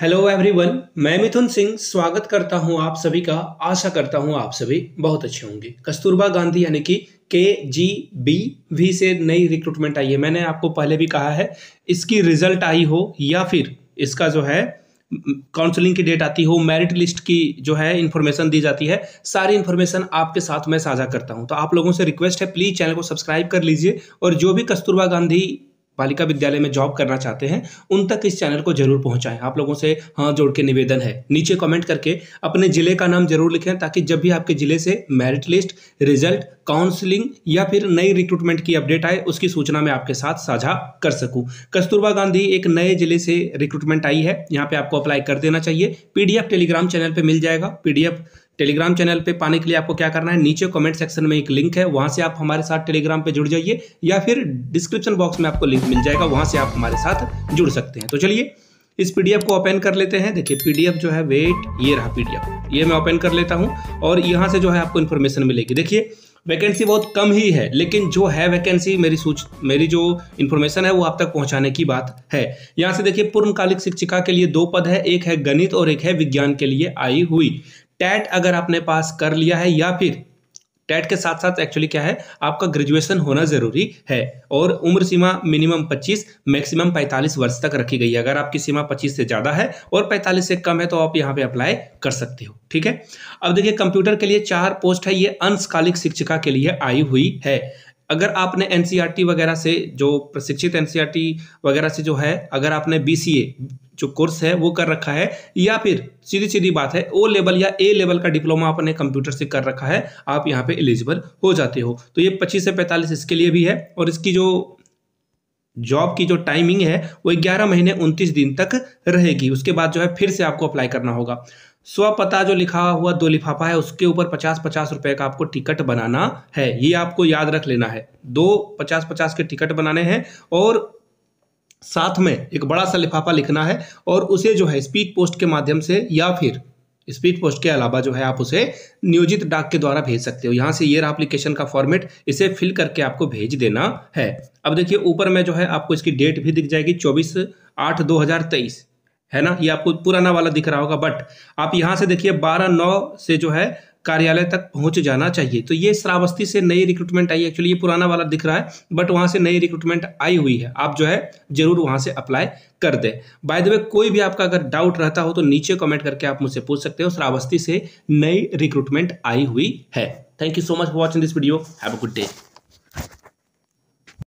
hello everyone मैं मिथुन सिंह स्वागत करता हूं आप सभी का आशा करता हूं आप सभी बहुत अच्छे होंगे कस्तूरबा गांधी यानी कि के जी बी वी से नई रिक्रूटमेंट आई है मैंने आपको पहले भी कहा है इसकी रिजल्ट आई हो या फिर इसका जो है काउंसलिंग की डेट आती हो मेरिट लिस्ट की जो है इन्फॉर्मेशन दी जाती है सारी इन्फॉर्मेशन आपके साथ मैं साझा करता हूं तो आप लोगों से रिक्वेस्ट है प्लीज चैनल को सब्सक्राइब कर लीजिए और जो भी कस्तूरबा गांधी बालिका विद्यालय में जॉब करना चाहते हैं उन तक इस चैनल को जरूर पहुंचाएं आप लोगों से हाँ जोड़ के निवेदन है नीचे कमेंट करके अपने जिले का नाम जरूर लिखें ताकि जब भी आपके जिले से मेरिट लिस्ट रिजल्ट काउंसलिंग या फिर नई रिक्रूटमेंट की अपडेट आए उसकी सूचना मैं आपके साथ साझा कर सकूं कस्तूरबा गांधी एक नए जिले से रिक्रूटमेंट आई है यहाँ पे आपको अप्लाई कर देना चाहिए पीडीएफ टेलीग्राम चैनल पर मिल जाएगा पीडीएफ टेलीग्राम चैनल पे पाने के लिए आपको क्या करना है नीचे कमेंट सेक्शन में एक लिंक है वहां से आप हमारे साथ टेलीग्राम पे जुड़ जाइए या फिर डिस्क्रिप्शन बॉक्स में आपको लिंक मिल जाएगा वहां से आप हमारे साथ जुड़ सकते हैं तो चलिए इस पीडीएफ को ओपन कर लेते हैं देखिए पीडीएफ जो है वेट ये रहा पीडीएफ ये मैं ओपन कर लेता हूँ और यहाँ से जो है आपको इन्फॉर्मेशन मिलेगी देखिए वैकेंसी बहुत कम ही है लेकिन जो है वैकेंसी मेरी सूच मेरी जो इन्फॉर्मेशन है वो आप तक पहुंचाने की बात है यहाँ से देखिए पूर्णकालिक शिक्षिका के लिए दो पद है एक है गणित और एक है विज्ञान के लिए आई हुई टैट अगर आपने पास कर लिया है या फिर टैट के साथ साथ एक्चुअली क्या है आपका ग्रेजुएशन होना जरूरी है और उम्र सीमा मिनिमम 25 मैक्सिमम 45 वर्ष तक रखी गई है अगर आपकी सीमा 25 से ज़्यादा है और 45 से कम है तो आप यहाँ पे अप्लाई कर सकते हो ठीक है अब देखिए कंप्यूटर के लिए चार पोस्ट है ये अंशकालिक शिक्षिका के लिए आई हुई है अगर आपने एन e वगैरह से जो प्रशिक्षित एन e वगैरह से जो है अगर आपने बी जो कोर्स है वो कर रखा है या फिर सीधी सीधी बात है ओ लेवल या ए लेवल का डिप्लोमा आपने कंप्यूटर से कर रखा है आप यहाँ पे एलिजिबल हो जाते हो तो ये पच्चीस से 45 इसके लिए भी है और इसकी जो जॉब की जो टाइमिंग है वो ग्यारह महीने 29 दिन तक रहेगी उसके बाद जो है फिर से आपको अप्लाई करना होगा स्व पता जो लिखा हुआ दो लिफाफा है उसके ऊपर पचास पचास रुपए का आपको टिकट बनाना है ये आपको याद रख लेना है दो पचास पचास के टिकट बनाने हैं और साथ में एक बड़ा सा लिफाफा लिखना है और उसे जो है स्पीड पोस्ट के माध्यम से या फिर स्पीड पोस्ट के अलावा जो है आप उसे नियोजित डाक के द्वारा भेज सकते हो यहाँ से ये एप्लीकेशन का फॉर्मेट इसे फिल करके आपको भेज देना है अब देखिए ऊपर में जो है आपको इसकी डेट भी दिख जाएगी चौबीस आठ दो हजार तेईस है ना ये आपको पुराना वाला दिख रहा होगा बट आप यहाँ से देखिए बारह नौ से जो है कार्यालय तक पहुंच जाना चाहिए तो ये श्रावस्ती से नई रिक्रूटमेंट आई एक्चुअली ये पुराना वाला दिख रहा है बट वहां से नई रिक्रूटमेंट आई हुई है आप जो है जरूर वहां से अप्लाई कर दे बाय द वे कोई भी आपका अगर डाउट रहता हो तो नीचे कमेंट करके आप मुझसे पूछ सकते हो श्रावस्ती से नई रिक्रूटमेंट आई हुई है thank you so much for watching this video have a good day